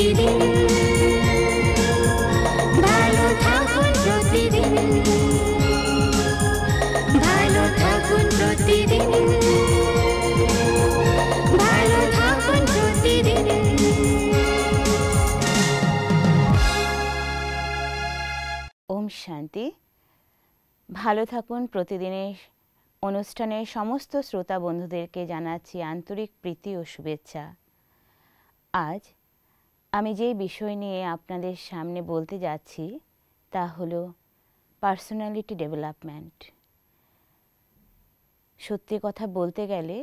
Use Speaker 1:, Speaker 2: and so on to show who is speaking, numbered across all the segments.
Speaker 1: ওম শান্তি ভালো থাকুন প্রতিদিনের
Speaker 2: অনুষ্ঠানের সমস্ত শ্রোতা বন্ধুদেরকে জানাচ্ছি আন্তরিক প্রীতি ও শুভেচ্ছা আজ আমি যেই বিষয় নিয়ে আপনাদের সামনে বলতে যাচ্ছি তা হলো পার্সোনালিটি ডেভেলপমেন্ট সত্যি কথা বলতে গেলে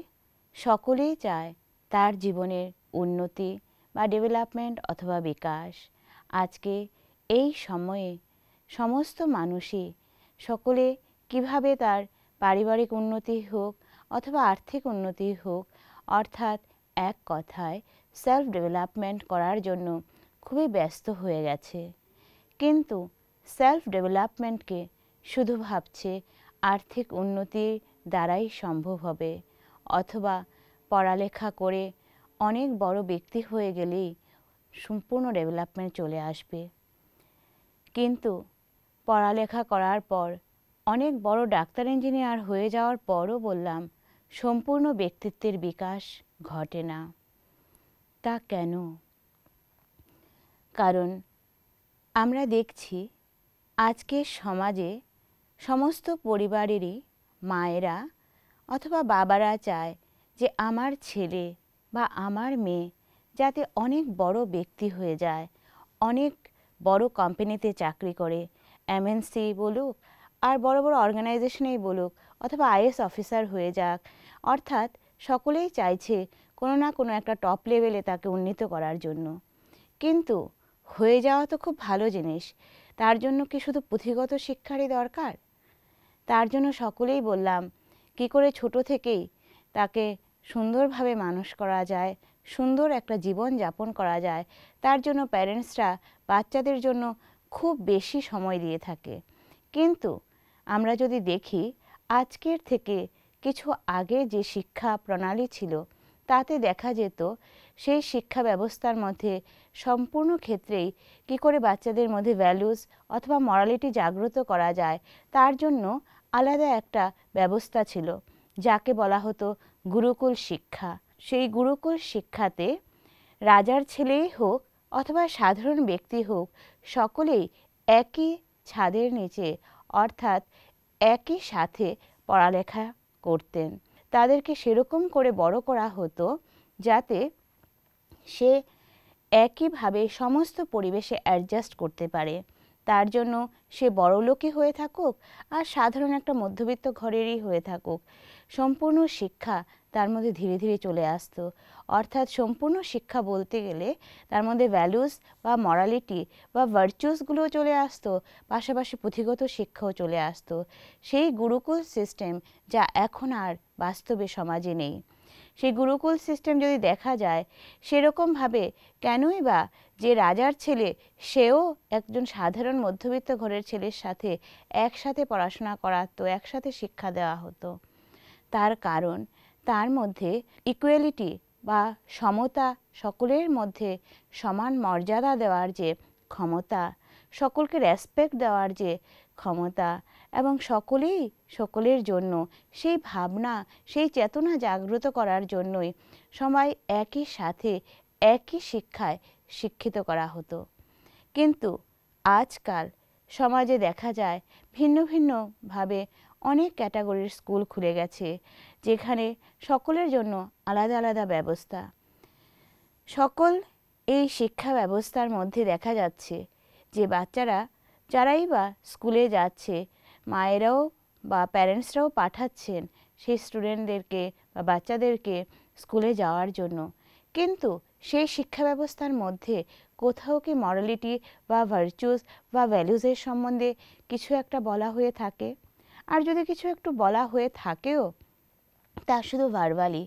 Speaker 2: সকলেই চায় তার জীবনের উন্নতি বা ডেভেলপমেন্ট অথবা বিকাশ আজকে এই সময়ে সমস্ত মানুষই সকলে কিভাবে তার পারিবারিক উন্নতি হোক অথবা আর্থিক উন্নতি হোক অর্থাৎ এক কথায় সেলফ ডেভেলপমেন্ট করার জন্য খুবই ব্যস্ত হয়ে গেছে কিন্তু সেলফ ডেভেলপমেন্টকে শুধু ভাবছে আর্থিক উন্নতির দ্বারাই সম্ভব হবে অথবা পড়ালেখা করে অনেক বড় ব্যক্তি হয়ে গেলেই সম্পূর্ণ ডেভেলপমেন্ট চলে আসবে কিন্তু পড়ালেখা করার পর অনেক বড় ডাক্তার ইঞ্জিনিয়ার হয়ে যাওয়ার পরও বললাম সম্পূর্ণ ব্যক্তিত্বের বিকাশ ঘটে না তা কেন কারণ আমরা দেখছি আজকের সমাজে সমস্ত পরিবারেরই মায়েরা অথবা বাবারা চায় যে আমার ছেলে বা আমার মেয়ে যাতে অনেক বড় ব্যক্তি হয়ে যায় অনেক বড় কোম্পানিতে চাকরি করে এমএনসি বলুক আর বড় বড় অর্গানাইজেশনেই বলুক অথবা আইএস অফিসার হয়ে যাক অর্থাৎ সকলেই চাইছে কোনো না কোনো একটা টপ লেভেলে তাকে উন্নীত করার জন্য কিন্তু হয়ে যাওয়া তো খুব ভালো জিনিস তার জন্য কি শুধু পুঁথিগত শিক্ষারই দরকার তার জন্য সকলেই বললাম কি করে ছোট থেকেই তাকে সুন্দরভাবে মানুষ করা যায় সুন্দর একটা জীবন যাপন করা যায় তার জন্য প্যারেন্টসরা বাচ্চাদের জন্য খুব বেশি সময় দিয়ে থাকে কিন্তু আমরা যদি দেখি আজকের থেকে কিছু আগে যে শিক্ষা প্রণালী ছিল তাতে দেখা যেত সেই শিক্ষা ব্যবস্থার মধ্যে সম্পূর্ণ ক্ষেত্রেই কি করে বাচ্চাদের মধ্যে ভ্যালুস অথবা মরালিটি জাগ্রত করা যায় তার জন্য আলাদা একটা ব্যবস্থা ছিল যাকে বলা হতো গুরুকুল শিক্ষা সেই গুরুকুল শিক্ষাতে রাজার ছেলেই হোক অথবা সাধারণ ব্যক্তি হোক সকলেই একই ছাদের নিচে অর্থাৎ একই সাথে পড়ালেখা করতেন তাদেরকে সেরকম করে বড় করা হতো যাতে সে একইভাবে সমস্ত পরিবেশে অ্যাডজাস্ট করতে পারে তার জন্য সে বড়লোকই হয়ে থাকুক আর সাধারণ একটা মধ্যবিত্ত ঘরেরই হয়ে থাকুক সম্পূর্ণ শিক্ষা তার মধ্যে ধীরে ধীরে চলে আসতো অর্থাৎ সম্পূর্ণ শিক্ষা বলতে গেলে তার মধ্যে ভ্যালুস বা মরালিটি বা ভার্চুসগুলোও চলে আসতো পাশাপাশি পুঁথিগত শিক্ষাও চলে আসতো সেই গুরুকুল সিস্টেম যা এখন আর বাস্তবে সমাজে নেই সেই গুরুকুল সিস্টেম যদি দেখা যায় সেরকমভাবে কেনই বা যে রাজার ছেলে সেও একজন সাধারণ মধ্যবিত্ত ঘরের ছেলের সাথে একসাথে পড়াশোনা করাতো একসাথে শিক্ষা দেওয়া হতো তার কারণ তার মধ্যে ইকুয়ালিটি বা সমতা সকলের মধ্যে সমান মর্যাদা দেওয়ার যে ক্ষমতা সকলকে রেসপেক্ট দেওয়ার যে ক্ষমতা এবং সকলেই সকলের জন্য সেই ভাবনা সেই চেতনা জাগ্রত করার জন্যই সবাই একই সাথে একই শিক্ষায় শিক্ষিত করা হতো কিন্তু আজকাল সমাজে দেখা যায় ভিন্ন ভিন্নভাবে অনেক ক্যাটাগরির স্কুল খুলে গেছে যেখানে সকলের জন্য আলাদা আলাদা ব্যবস্থা সকল এই শিক্ষা ব্যবস্থার মধ্যে দেখা যাচ্ছে যে বাচ্চারা যারাই বা স্কুলে যাচ্ছে মায়েরাও বা প্যারেন্টসরাও পাঠাচ্ছেন সেই স্টুডেন্টদেরকে বা বাচ্চাদেরকে স্কুলে যাওয়ার জন্য কিন্তু সেই শিক্ষা ব্যবস্থার মধ্যে কোথাও কি মরালিটি বা ভার্চুস বা ভ্যালুজের সম্বন্ধে কিছু একটা বলা হয়ে থাকে আর যদি কিছু একটু বলা হয়ে থাকেও তা শুধু ভার্বালি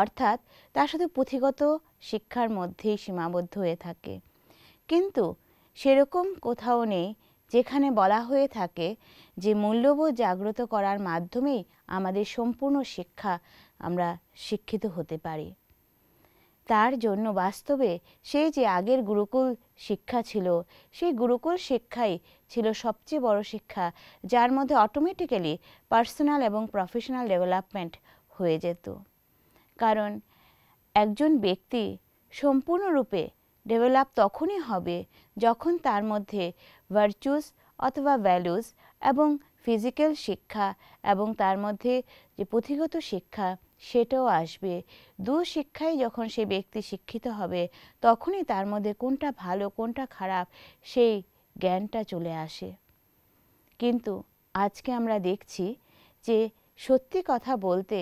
Speaker 2: অর্থাৎ তা শুধু পুঁথিগত শিক্ষার মধ্যেই সীমাবদ্ধ হয়ে থাকে কিন্তু সেরকম কোথাও নেই যেখানে বলা হয়ে থাকে যে মূল্যবোধ জাগ্রত করার মাধ্যমেই আমাদের সম্পূর্ণ শিক্ষা আমরা শিক্ষিত হতে পারি তার জন্য বাস্তবে সেই যে আগের গুরুকুল শিক্ষা ছিল সেই গুরুকুল শিক্ষাই ছিল সবচেয়ে বড় শিক্ষা যার মধ্যে অটোমেটিক্যালি পার্সোনাল এবং প্রফেশনাল ডেভেলপমেন্ট হয়ে যেত কারণ একজন ব্যক্তি সম্পূর্ণরূপে ডেভেলপ তখনই হবে যখন তার মধ্যে ভার্চুস অথবা ভ্যালুস এবং ফিজিক্যাল শিক্ষা এবং তার মধ্যে যে পুঁথিগত শিক্ষা সেটাও আসবে দু শিক্ষায় যখন সে ব্যক্তি শিক্ষিত হবে তখনই তার মধ্যে কোনটা ভালো কোনটা খারাপ সেই জ্ঞানটা চলে আসে কিন্তু আজকে আমরা দেখছি যে সত্যি কথা বলতে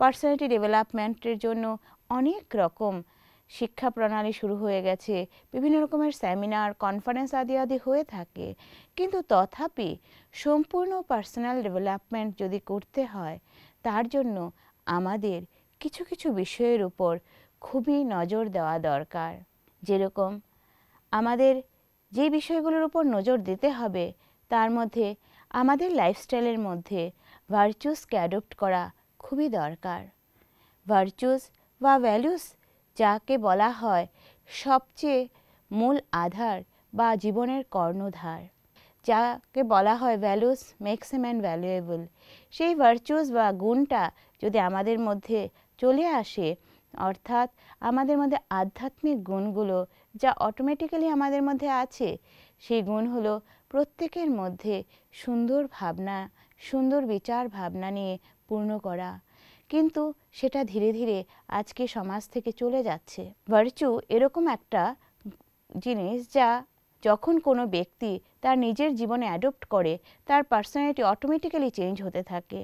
Speaker 2: পার্সোনালিটি ডেভেলপমেন্টের জন্য অনেক রকম শিক্ষা প্রণালী শুরু হয়ে গেছে বিভিন্ন রকমের সেমিনার কনফারেন্স আদি আদি হয়ে থাকে কিন্তু তথাপি সম্পূর্ণ পার্সোনাল ডেভেলপমেন্ট যদি করতে হয় তার জন্য আমাদের কিছু কিছু বিষয়ের উপর খুবই নজর দেওয়া দরকার যেরকম আমাদের যে বিষয়গুলোর উপর নজর দিতে হবে তার মধ্যে আমাদের লাইফস্টাইলের মধ্যে ভার্চুসকে অ্যাডপ্ট করা খুবই দরকার ভার্চুস বা ভ্যালুস যাকে বলা হয় সবচেয়ে মূল আধার বা জীবনের কর্ণধার যাকে বলা হয় values makes em and valuable সেই ভার্চুস বা গুণটা যদি আমাদের মধ্যে চলে আসে অর্থাৎ আমাদের মধ্যে আধ্যাত্মিক গুণগুলো যা অটোমেটিক্যালি আমাদের মধ্যে আছে সেই গুণ হলো প্রত্যেকের মধ্যে সুন্দর ভাবনা সুন্দর বিচার ভাবনা নিয়ে পূর্ণ করা কিন্তু সেটা ধীরে ধীরে আজকে সমাজ থেকে চলে যাচ্ছে ভার্চু এরকম একটা জিনিস যা যখন কোনো ব্যক্তি তার নিজের জীবনে অ্যাডপ্ট করে তার পার্সোনালিটি অটোমেটিক্যালি চেঞ্জ হতে থাকে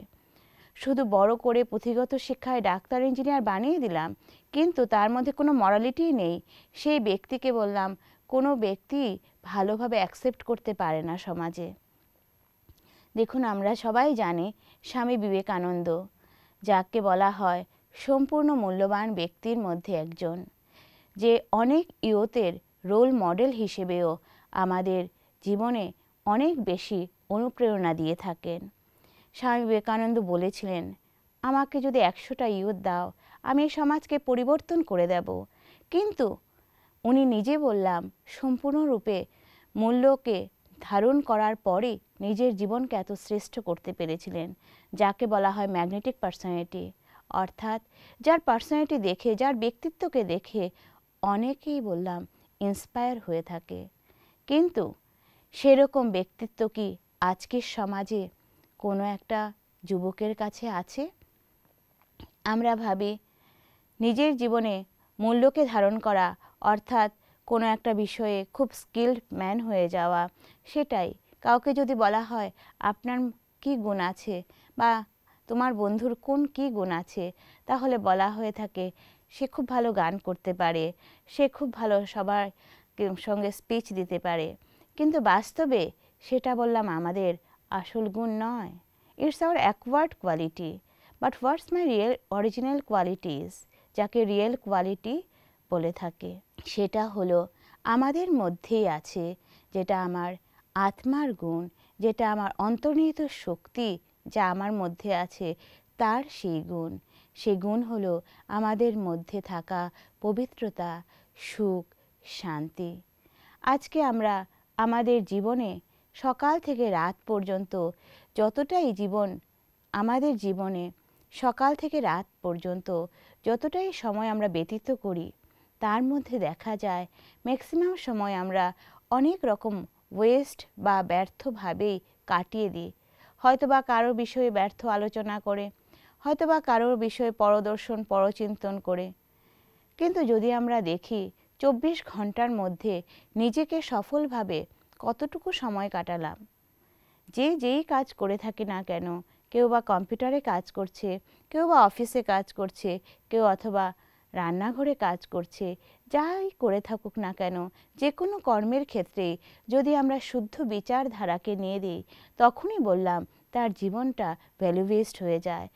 Speaker 2: শুধু বড় করে পুঁথিগত শিক্ষায় ডাক্তার ইঞ্জিনিয়ার বানিয়ে দিলাম কিন্তু তার মধ্যে কোনো মরালিটি নেই সেই ব্যক্তিকে বললাম কোনো ব্যক্তি ভালোভাবে অ্যাকসেপ্ট করতে পারে না সমাজে দেখুন আমরা সবাই জানি স্বামী বিবেকানন্দ যাকে বলা হয় সম্পূর্ণ মূল্যবান ব্যক্তির মধ্যে একজন যে অনেক ইয়তের রোল মডেল হিসেবেও আমাদের জীবনে অনেক বেশি অনুপ্রেরণা দিয়ে থাকেন স্বামী বিবেকানন্দ বলেছিলেন আমাকে যদি একশোটা ইয়ত দাও আমি এই সমাজকে পরিবর্তন করে দেব কিন্তু উনি নিজে বললাম সম্পূর্ণরূপে মূল্যকে ধারণ করার পরে নিজের জীবনকে এত শ্রেষ্ঠ করতে পেরেছিলেন যাকে বলা হয় ম্যাগনেটিক পার্সোনালিটি অর্থাৎ যার পার্সোনালিটি দেখে যার ব্যক্তিত্বকে দেখে অনেকেই বললাম ইন্সপায়ার হয়ে থাকে কিন্তু সেরকম ব্যক্তিত্ব কি আজকের সমাজে কোনো একটা যুবকের কাছে আছে আমরা ভাবি নিজের জীবনে মূল্যকে ধারণ করা অর্থাৎ কোনো একটা বিষয়ে খুব স্কিল্ড ম্যান হয়ে যাওয়া সেটাই কাউকে যদি বলা হয় আপনার কি গুণ আছে বা তোমার বন্ধুর কোন কি গুণ আছে তাহলে বলা হয়ে থাকে সে খুব ভালো গান করতে পারে সে খুব ভালো সবার সঙ্গে স্পিচ দিতে পারে কিন্তু বাস্তবে সেটা বললাম আমাদের আসল গুণ নয় it's our acquired quality but what's my real original qualities যাকে রিয়েল কোয়ালিটি বলে থাকে সেটা হলো আমাদের মধ্যেই আছে যেটা আমার আত্মার গুণ যেটা আমার অন্তর্নিহিত শক্তি যা আমার মধ্যে আছে তার সেই গুণ সে গুণ হল আমাদের মধ্যে থাকা পবিত্রতা সুখ শান্তি আজকে আমরা আমাদের জীবনে সকাল থেকে রাত পর্যন্ত যতটাই জীবন আমাদের জীবনে সকাল থেকে রাত পর্যন্ত যতটাই সময় আমরা ব্যতীত করি তার মধ্যে দেখা যায় ম্যাক্সিমাম সময় আমরা অনেক রকম ওয়েস্ট বা ব্যর্থভাবে কাটিয়ে দিই হয়তোবা কারোর বিষয়ে ব্যর্থ আলোচনা করে হয়তোবা কারোর বিষয়ে পরদর্শন পরচিন্তন করে কিন্তু যদি আমরা দেখি চব্বিশ ঘন্টার মধ্যে নিজেকে সফলভাবে কতটুকু সময় কাটালাম যে যেই কাজ করে থাকে না কেন কেউ বা কম্পিউটারে কাজ করছে কেউ বা অফিসে কাজ করছে কেউ অথবা রান্নাঘরে কাজ করছে যাই করে থাকুক না কেন যে কোনো কর্মের ক্ষেত্রে যদি আমরা শুদ্ধ বিচারধারাকে নিয়ে দিই তখনই বললাম তার জীবনটা ভ্যালু বেসড হয়ে যায়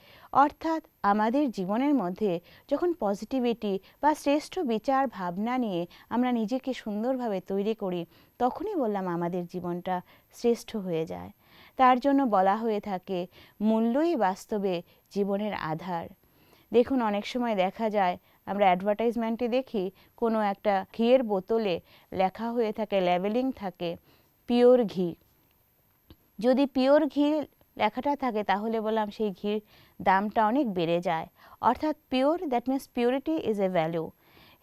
Speaker 2: অর্থাৎ আমাদের জীবনের মধ্যে যখন পজিটিভিটি বা শ্রেষ্ঠ বিচার ভাবনা নিয়ে আমরা নিজেকে সুন্দরভাবে তৈরি করি তখনই বললাম আমাদের জীবনটা শ্রেষ্ঠ হয়ে যায় তার জন্য বলা হয়ে থাকে মূল্যই বাস্তবে জীবনের আধার দেখুন অনেক সময় দেখা যায় আমরা অ্যাডভার্টাইজমেন্টে দেখি কোনো একটা ঘিয়ের বোতলে লেখা হয়ে থাকে লেবেলিং থাকে পিওর ঘি যদি পিওর ঘি লেখাটা থাকে তাহলে বললাম সেই ঘির দামটা অনেক বেড়ে যায় অর্থাৎ pure that means purity is a value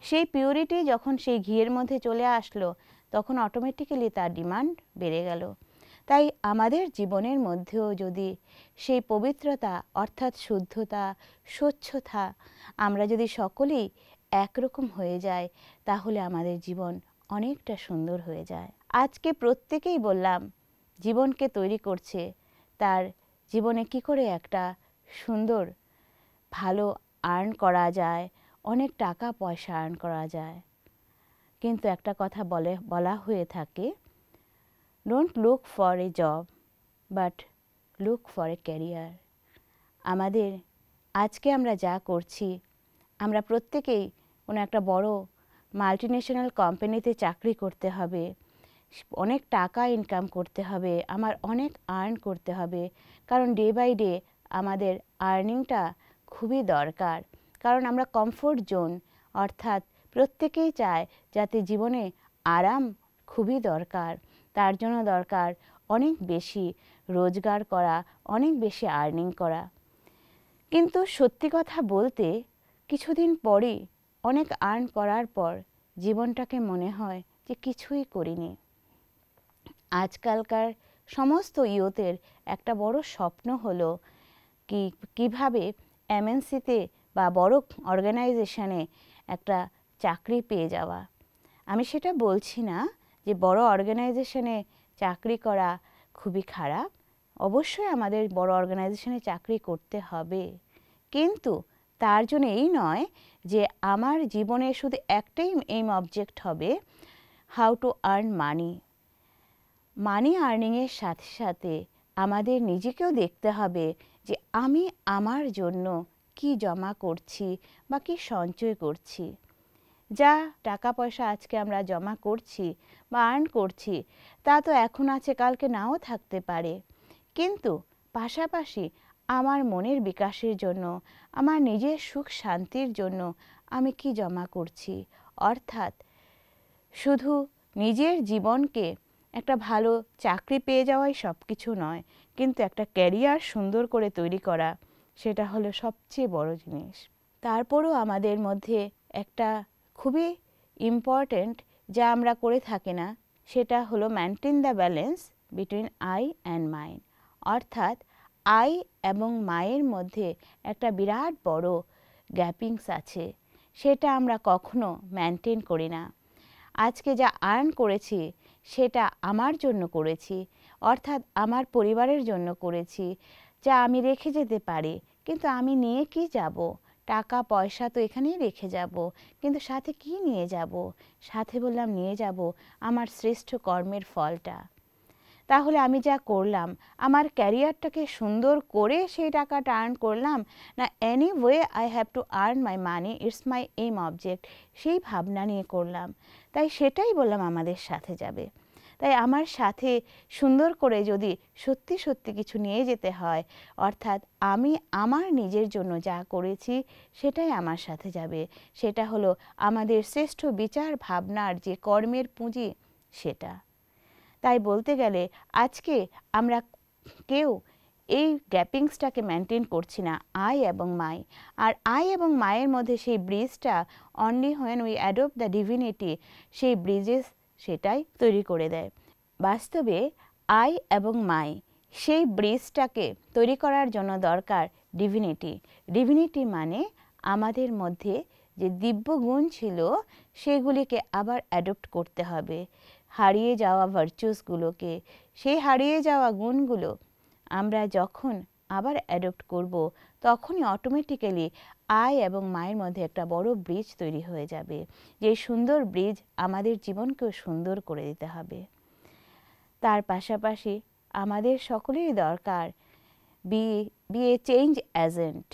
Speaker 2: সেই পিওরিটি যখন সেই ঘিয়ের মধ্যে চলে আসলো তখন অটোমেটিক্যালি তার ডিমান্ড বেড়ে গেল তাই আমাদের জীবনের মধ্যেও যদি সেই পবিত্রতা অর্থাৎ শুদ্ধতা স্বচ্ছতা আমরা যদি সকলেই একরকম হয়ে যায় তাহলে আমাদের জীবন অনেকটা সুন্দর হয়ে যায় আজকে প্রত্যেকেই বললাম জীবনকে তৈরি করছে তার জীবনে কি করে একটা সুন্দর ভালো আর্ন করা যায় অনেক টাকা পয়সা আর্ন করা যায় কিন্তু একটা কথা বলে বলা হয়ে থাকে don't look for a job but look for a career আমাদের আজকে আমরা যা করছি আমরা প্রত্যেকেই কোনো একটা বড় মাল্টিনেশনাল কোম্পানিতে চাকরি করতে হবে অনেক টাকা ইনকাম করতে হবে আমার অনেক আর্ন করতে হবে কারণ ডে বাই ডে আমাদের আর্নিংটা খুবই দরকার কারণ আমরা কমফোর্ট জোন অর্থাৎ প্রত্যেকেই চায় যাতে জীবনে আরাম খুবই দরকার তার জন্য দরকার অনেক বেশি রোজগার করা অনেক বেশি আর্নিং করা কিন্তু সত্যি কথা বলতে কিছুদিন পরে অনেক আর্ন করার পর জীবনটাকে মনে হয় যে কিছুই করিনি আজকালকার সমস্ত ইয়োতের একটা বড় স্বপ্ন হলো কি কিভাবে এমএনসিতে বা বড় অর্গানাইজেশনে একটা চাকরি পেয়ে যাওয়া আমি সেটা বলছি না যে বড় অর্গানাইজেশনে চাকরি করা খুবই খারাপ অবশ্যই আমাদের বড় অর্গানাইজেশনে চাকরি করতে হবে কিন্তু তার জন্য এই নয় যে আমার জীবনে শুধু একটাই এইম অবজেক্ট হবে how to earn money money আর্নিংয়ের সাথে সাথে আমাদের নিজেকেও দেখতে হবে যে আমি আমার জন্য কি জমা করছি বা কি সঞ্চয় করছি যা টাকা পয়সা আজকে আমরা জমা করছি বা আর্ন করছি তা তো এখন আছে কালকে নাও থাকতে পারে কিন্তু পাশাপাশি আমার মনের বিকাশের জন্য আমার নিজের সুখ শান্তির জন্য আমি কি জমা করছি অর্থাৎ শুধু নিজের জীবনকে একটা ভালো চাকরি পেয়ে যাওয়াই সব কিছু নয় কিন্তু একটা ক্যারিয়ার সুন্দর করে তৈরি করা সেটা হলো সবচেয়ে বড় জিনিস তারপরও আমাদের মধ্যে একটা খুবই ইম্পর্ট্যান্ট যা আমরা করে থাকি না সেটা হলো maintain the balance between I and mind অর্থাৎ আই এবং মায়ের মধ্যে একটা বিরাট বড় গ্যাপিংস আছে সেটা আমরা কখনো মেনটেন করি না আজকে যা আর্ন করেছি সেটা আমার জন্য করেছি অর্থাৎ আমার পরিবারের জন্য করেছি যা আমি রেখে যেতে পারি কিন্তু আমি নিয়ে কি যাব টাকা পয়সা তো এখানেই রেখে যাব কিন্তু সাথে কি নিয়ে যাব সাথে বললাম নিয়ে যাব আমার শ্রেষ্ঠ কর্মের ফলটা তাহলে আমি যা করলাম আমার ক্যারিয়ারটাকে সুন্দর করে সেই টাকাটা আর্ন করলাম না anyway I have to earn my money it's my aim object সেই ভাবনা নিয়ে করলাম তাই সেটাই বললাম আমাদের সাথে যাবে তাই আমার সাথে সুন্দর করে যদি সত্যি সত্যি কিছু নিয়ে যেতে হয় অর্থাৎ আমি আমার নিজের জন্য যা করেছি সেটাই আমার সাথে যাবে সেটা হলো আমাদের শ্রেষ্ঠ বিচার ভাবনার যে কর্মের পুঁজি সেটা তাই বলতে গেলে আজকে আমরা কেউ এই গ্যাপিংসটাকে মেনটেন করছি না আই এবং মাই আর আই এবং মায়ের মধ্যে সেই ব্রিজটা only when we adopt the divinity সেই ব্রিজেস সেটাই তৈরি করে দেয় বাস্তবে আই এবং মাই সেই ব্রিজটাকে তৈরি করার জন্য দরকার ডিভিনিটি ডিভিনিটি মানে আমাদের মধ্যে যে দিব্য গুণ ছিল সেগুলিকে আবার অ্যাডপ্ট করতে হবে হারিয়ে যাওয়া ভার্চুসগুলোকে সেই হারিয়ে যাওয়া গুণগুলো আমরা যখন আবার অ্যাডপ্ট করব তখনই অটোমেটিক্যালি আয় এবং মায়ের মধ্যে একটা বড় ব্রিজ তৈরি হয়ে যাবে যে সুন্দর ব্রিজ আমাদের জীবনকেও সুন্দর করে দিতে হবে তার পাশাপাশি আমাদের সকলেরই দরকার be be a change agent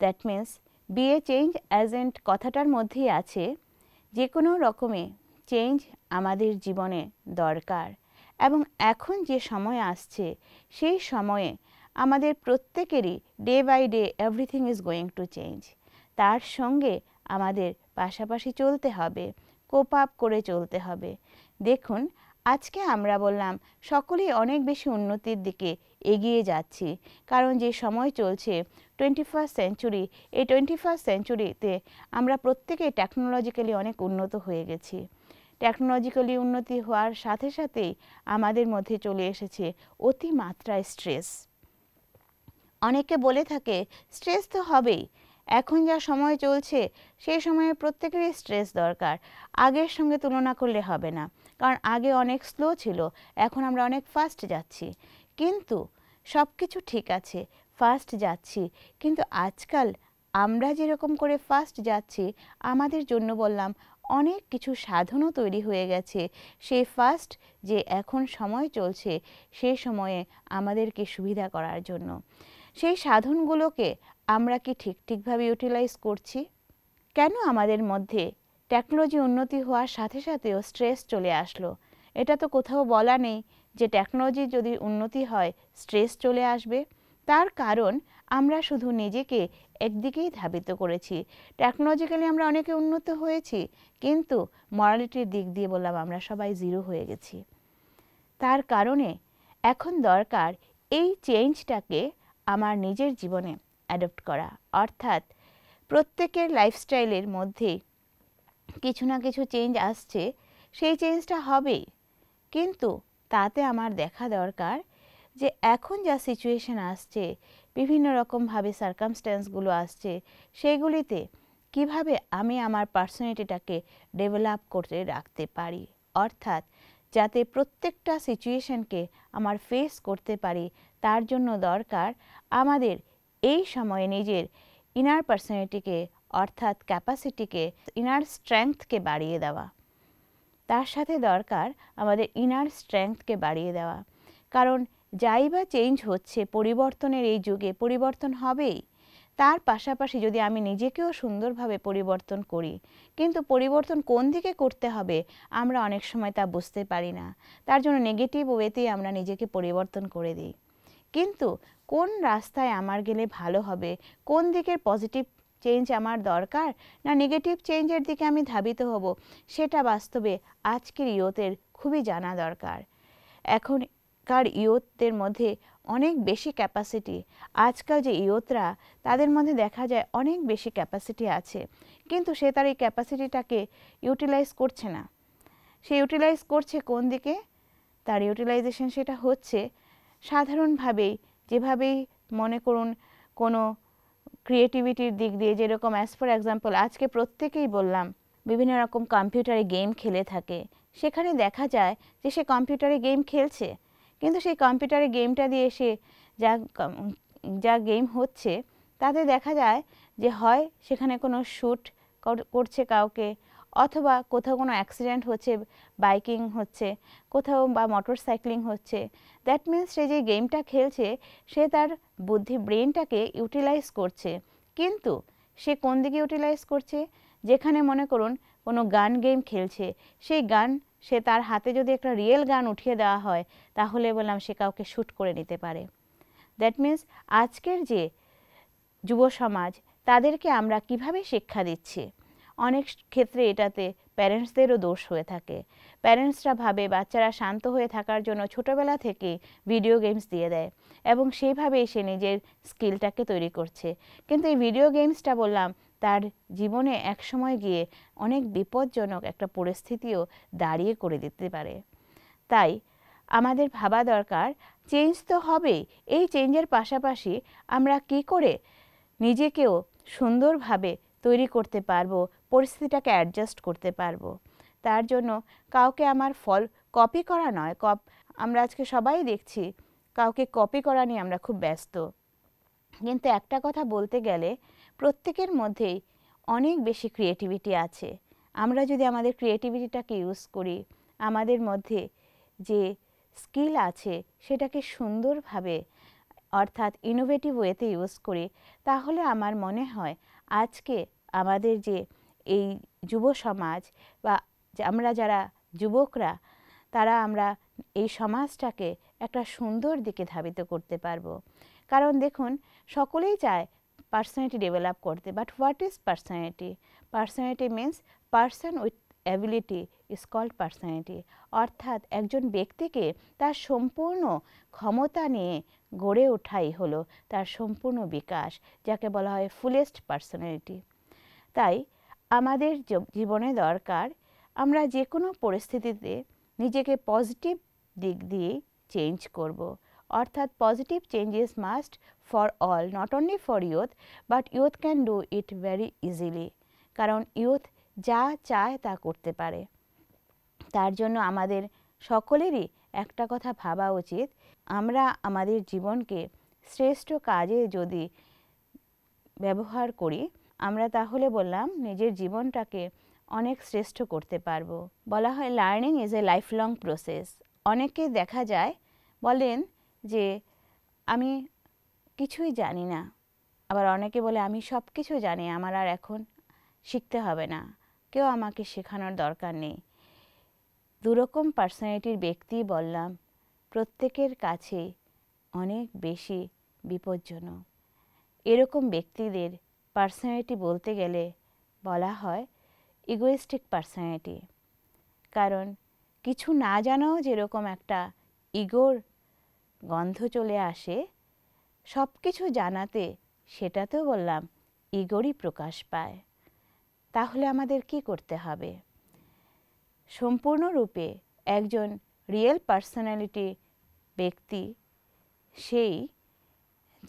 Speaker 2: that means be a change agent কথাটার মধ্যেই আছে যে কোনো রকমে চেঞ্জ আমাদের জীবনে দরকার এবং এখন যে সময় আসছে সেই সময়ে আমাদের প্রত্যেকেরই day by day everything is going to change তার সঙ্গে আমাদের পাশাপাশি চলতে হবে কোপ আপ করে চলতে হবে দেখুন আজকে আমরা বললাম সকলেই অনেক বেশি উন্নতির দিকে এগিয়ে যাচ্ছি কারণ যে সময় চলছে টোয়েন্টি ফার্স্ট সেঞ্চুরি এই টোয়েন্টি ফার্স্ট সেঞ্চুরিতে আমরা প্রত্যেকে টেকনোলজিক্যালি অনেক উন্নত হয়ে গেছি টেকনোলজিক্যালি উন্নতি হওয়ার সাথে সাথেই আমাদের মধ্যে চলে এসেছে অতিমাত্রায় স্ট্রেস অনেকে বলে থাকে স্ট্রেস তো হবেই এখন যা সময় চলছে সেই সময়ে প্রত্যেকেরই স্ট্রেস দরকার আগের সঙ্গে তুলনা করলে হবে না কারণ আগে অনেক স্লো ছিল এখন আমরা অনেক ফাস্ট যাচ্ছি কিন্তু সব কিছু ঠিক আছে ফাস্ট যাচ্ছি কিন্তু আজকাল আমরা যেরকম করে ফাস্ট যাচ্ছি আমাদের জন্য বললাম অনেক কিছু সাধনও তৈরি হয়ে গেছে সেই ফার্স্ট যে এখন সময় চলছে সেই সময়ে আমাদেরকে সুবিধা করার জন্য সেই সাধনগুলোকে আমরা কি ঠিক ঠিকভাবে ইউটিলাইজ করছি কেন আমাদের মধ্যে টেকনোলজি উন্নতি হওয়ার সাথে সাথেও স্ট্রেস চলে আসলো এটা তো কোথাও বলা নেই যে টেকনোলজি যদি উন্নতি হয় স্ট্রেস চলে আসবে তার কারণ আমরা শুধু নিজেকে একদিকেই ধাবিত করেছি টেকনোলজিক্যালি আমরা অনেকে উন্নত হয়েছি কিন্তু মরালিটির দিক দিয়ে বললাম আমরা সবাই জিরো হয়ে গেছি তার কারণে এখন দরকার এই চেঞ্জটাকে আমার নিজের জীবনে অ্যাডপ্ট করা অর্থাৎ প্রত্যেকের লাইফস্টাইলের মধ্যে কিছু না কিছু চেঞ্জ আসছে সেই চেঞ্জটা হবেই কিন্তু তাতে আমার দেখা দরকার যে এখন যা সিচুয়েশন আসছে বিভিন্ন রকমভাবে সার্কামস্ট্যান্সগুলো আসছে সেইগুলিতে কিভাবে আমি আমার পার্সোনালিটিটাকে ডেভেলপ করে রাখতে পারি অর্থাৎ যাতে প্রত্যেকটা সিচুয়েশনকে আমার ফেস করতে পারি তার জন্য দরকার আমাদের এই সময়ে নিজের ইনার পার্সোনালিটিকে অর্থাৎ ক্যাপাসিটিকে ইনার স্ট্রেংথকে বাড়িয়ে দেওয়া তার সাথে দরকার আমাদের ইনার স্ট্রেংথকে বাড়িয়ে দেওয়া কারণ যাই বা চেঞ্জ হচ্ছে পরিবর্তনের এই যুগে পরিবর্তন হবেই তার পাশাপাশি যদি আমি নিজেকেও সুন্দরভাবে পরিবর্তন করি কিন্তু পরিবর্তন কোন দিকে করতে হবে আমরা অনেক সময় তা বুঝতে পারি না তার জন্য নেগেটিভ ওয়েতেই আমরা নিজেকে পরিবর্তন করে দিই কিন্তু কোন রাস্তায় আমার গেলে ভালো হবে কোন দিকের পজিটিভ চেঞ্জ আমার দরকার না নেগেটিভ চেঞ্জের দিকে আমি ধাবিত হব সেটা বাস্তবে আজকের ইয়তের খুবই জানা দরকার এখনকার ইয়তদের মধ্যে অনেক বেশি ক্যাপাসিটি আজকাল যে ইয়তরা তাদের মধ্যে দেখা যায় অনেক বেশি ক্যাপাসিটি আছে কিন্তু সে তার এই ক্যাপাসিটিটাকে ইউটিলাইজ করছে না সে ইউটিলাইজ করছে কোন দিকে তার ইউটিলাইজেশন সেটা হচ্ছে সাধারণভাবেই যেভাবেই মনে করুন কোনো ক্রিয়েটিভিটির দিক দিয়ে যেরকম অ্যাজ ফর এক্সাম্পল আজকে প্রত্যেকেই বললাম বিভিন্ন রকম কম্পিউটারে গেম খেলে থাকে সেখানে দেখা যায় যে সে কম্পিউটারে গেম খেলছে কিন্তু সেই কম্পিউটারে গেমটা দিয়ে সে যা যা গেম হচ্ছে তাতে দেখা যায় যে হয় সেখানে কোনো শ্যুট করছে কাউকে অথবা কোথাও কোনো অ্যাক্সিডেন্ট হচ্ছে বাইকিং হচ্ছে কোথাও বা মোটর সাইক্লিং হচ্ছে দ্যাট মিন্স সে যে গেমটা খেলছে সে তার বুদ্ধি ব্রেনটাকে ইউটিলাইজ করছে কিন্তু সে কোন দিকে ইউটিলাইজ করছে যেখানে মনে করুন কোনো গান গেম খেলছে সেই গান সে তার হাতে যদি একটা রিয়েল গান উঠিয়ে দেওয়া হয় তাহলে বললাম সে কাউকে শ্যুট করে নিতে পারে দ্যাট মিন্স আজকের যে যুব সমাজ তাদেরকে আমরা কিভাবে শিক্ষা দিচ্ছি অনেক ক্ষেত্রে এটাতে প্যারেন্টসদেরও দোষ হয়ে থাকে প্যারেন্টসরা ভাবে বাচ্চারা শান্ত হয়ে থাকার জন্য ছোটোবেলা থেকে ভিডিও গেমস দিয়ে দেয় এবং সেইভাবেই সে নিজের স্কিলটাকে তৈরি করছে কিন্তু এই ভিডিও গেমসটা বললাম তার জীবনে এক সময় গিয়ে অনেক বিপজ্জনক একটা পরিস্থিতিও দাঁড়িয়ে করে দিতে পারে তাই আমাদের ভাবা দরকার চেঞ্জ তো হবেই এই চেঞ্জের পাশাপাশি আমরা কি করে নিজেকেও সুন্দরভাবে তৈরি করতে পারবো পরিস্থিতিটাকে অ্যাডজাস্ট করতে পারবো তার জন্য কাউকে আমার ফল কপি করা নয় কপ আমরা আজকে সবাই দেখছি কাউকে কপি করা নিয়ে আমরা খুব ব্যস্ত কিন্তু একটা কথা বলতে গেলে প্রত্যেকের মধ্যেই অনেক বেশি ক্রিয়েটিভিটি আছে আমরা যদি আমাদের ক্রিয়েটিভিটিটাকে ইউজ করি আমাদের মধ্যে যে স্কিল আছে সেটাকে সুন্দরভাবে অর্থাৎ ইনোভেটিভ ওয়েতে ইউজ করি তাহলে আমার মনে হয় আজকে আমাদের যে এই যুব সমাজ বা আমরা যারা যুবকরা তারা আমরা এই সমাজটাকে একটা সুন্দর দিকে ধাবিত করতে পারবো কারণ দেখুন সকলেই চায় পার্সোনালিটি ডেভেলপ করতে but what is personality personality means person with ability is called personality অর্থাৎ একজন ব্যক্তিকে তার সম্পূর্ণ ক্ষমতা নিয়ে গড়ে ওঠাই হলো তার সম্পূর্ণ বিকাশ যাকে বলা হয় ফুলেস্ট পার্সোনালিটি তাই আমাদের জীবনে দরকার আমরা যে কোনো পরিস্থিতিতে নিজেকে পজিটিভ দিক দিয়ে চেঞ্জ করব। অর্থাৎ positive changes must for all not only for youth but youth can do it very easily কারণ ইয়ুথ যা চায় তা করতে পারে তার জন্য আমাদের সকলেরই একটা কথা ভাবা উচিত আমরা আমাদের জীবনকে শ্রেষ্ঠ কাজে যদি ব্যবহার করি আমরা তাহলে বললাম নিজের জীবনটাকে অনেক শ্রেষ্ঠ করতে পারবো বলা হয় learning is a lifelong process অনেকে দেখা যায় বলেন যে আমি কিছুই জানি না আবার অনেকে বলে আমি সব কিছু জানি আমার আর এখন শিখতে হবে না কেউ আমাকে শেখানোর দরকার নেই দুরকম পার্সোনালিটির ব্যক্তি বললাম প্রত্যেকের কাছে অনেক বেশি বিপজ্জনক এরকম ব্যক্তিদের পার্সোনালিটি বলতে গেলে বলা হয় ইগোয়েস্টিক পার্সোনালিটি কারণ কিছু না জানাও যেরকম একটা ইগোর গন্ধ চলে আসে সব কিছু জানাতে সেটাতেও বললাম ইগোরই প্রকাশ পায় তাহলে আমাদের কি করতে হবে সম্পূর্ণরূপে একজন রিয়েল পার্সোনালিটি ব্যক্তি সেই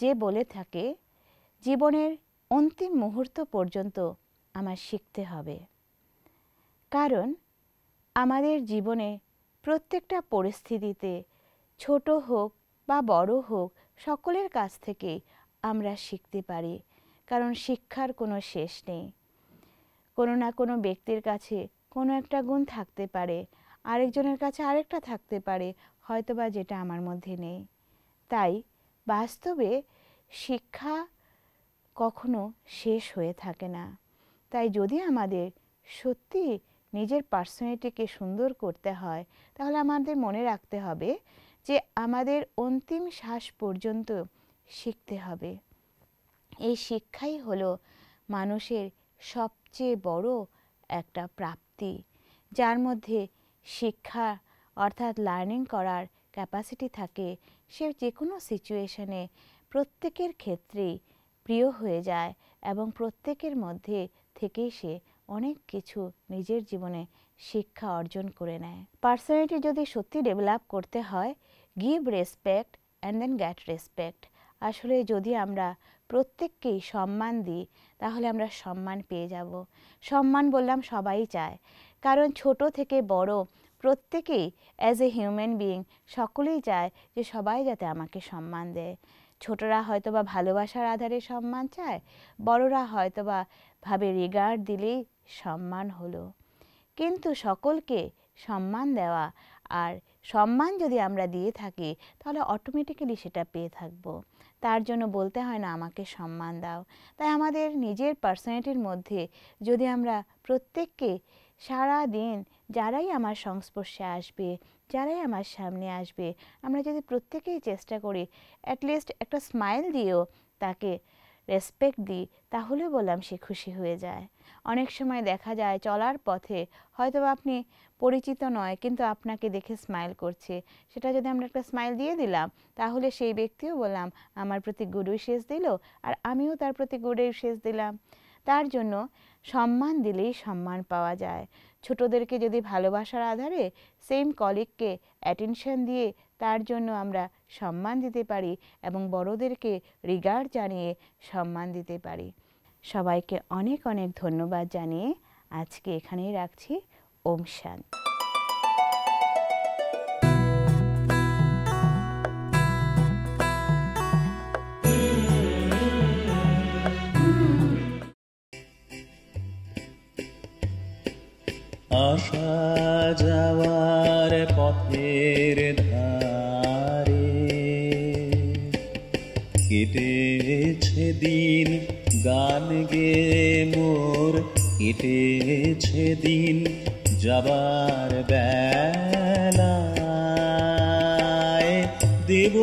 Speaker 2: যে বলে থাকে জীবনের অন্তিম মুহূর্ত পর্যন্ত আমার শিখতে হবে কারণ আমাদের জীবনে প্রত্যেকটা পরিস্থিতিতে ছোট হোক বা বড় হোক সকলের কাছ থেকেই আমরা শিখতে পারি কারণ শিক্ষার কোনো শেষ নেই কোনো না কোনো ব্যক্তির কাছে কোনো একটা গুণ থাকতে পারে আরেকজনের কাছে আরেকটা থাকতে পারে হয়তোবা যেটা আমার মধ্যে নেই তাই বাস্তবে শিক্ষা কখনো শেষ হয়ে থাকে না তাই যদি আমাদের সত্যি নিজের পার্সোনালিটিকে সুন্দর করতে হয় তাহলে আমাদের মনে রাখতে হবে যে আমাদের অন্তিম শ্বাস পর্যন্ত শিখতে হবে এই শিক্ষাই হলো মানুষের সব সবচেয়ে বড় একটা প্রাপ্তি যার মধ্যে শিক্ষা অর্থাৎ লার্নিং করার ক্যাপাসিটি থাকে সে যে কোনো সিচুয়েশনে প্রত্যেকের ক্ষেত্রেই প্রিয় হয়ে যায় এবং প্রত্যেকের মধ্যে থেকেই সে অনেক কিছু নিজের জীবনে শিক্ষা অর্জন করে নেয় পার্সোনালিটি যদি সত্যি ডেভেলপ করতে হয় give respect and then get respect আসলে যদি আমরা প্রত্যেককেই সম্মান দিই তাহলে আমরা সম্মান পেয়ে যাব সম্মান বললাম সবাই চায় কারণ ছোট থেকে বড় প্রত্যেকেই অ্যাজ এ হিউম্যান বিইং সকলেই চায় যে সবাই যাতে আমাকে সম্মান দেয় ছোটরা হয়তো বা ভালোবাসার আধারে সম্মান চায় বড়রা হয়তো বা ভাবে রিগার্ড দিলেই সম্মান হলো কিন্তু সকলকে সম্মান দেওয়া আর সম্মান যদি আমরা দিয়ে থাকি তাহলে অটোমেটিক্যালি সেটা পেয়ে থাকবো তার জন্য বলতে হয় না আমাকে সম্মান দাও তাই আমাদের নিজের পার্সোনালিটির মধ্যে যদি আমরা প্রত্যেককে সারা দিন যারাই আমার সংস্পর্শে আসবে যারাই আমার সামনে আসবে আমরা যদি প্রত্যেকেই চেষ্টা করি অ্যাটলিস্ট একটা স্মাইল দিয়েও তাকে রেসপেক্ট দিই তাহলে বললাম সে খুশি হয়ে যায় অনেক সময় দেখা যায় চলার পথে হয়তো আপনি পরিচিত নয় কিন্তু আপনাকে দেখে স্মাইল করছে সেটা যদি আমরা একটা স্মাইল দিয়ে দিলাম তাহলে সেই ব্যক্তিও বললাম আমার প্রতি গুড শেষ দিল আর আমিও তার প্রতি গুড শেষ দিলাম তার জন্য সম্মান দিলেই সম্মান পাওয়া যায় ছোটদেরকে যদি ভালোবাসার আধারে সেম কলিগকে অ্যাটেনশন দিয়ে তার জন্য আমরা সম্মান দিতে পারি এবং বড়দেরকে রিগার্ড জানিয়ে সম্মান দিতে পারি সবাইকে অনেক অনেক ধন্যবাদ জানিয়ে আজকে এখানেই রাখছি ওম শান্তি
Speaker 1: পথের ধারে কেটেছে দিন গান গে মোর কেটেছে দিন যাবার বেলা দেব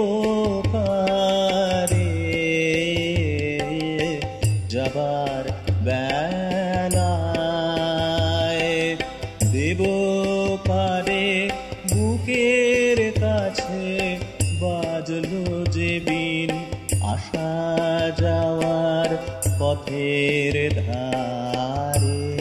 Speaker 1: বিন আসা যাওয়ার পথের ধারে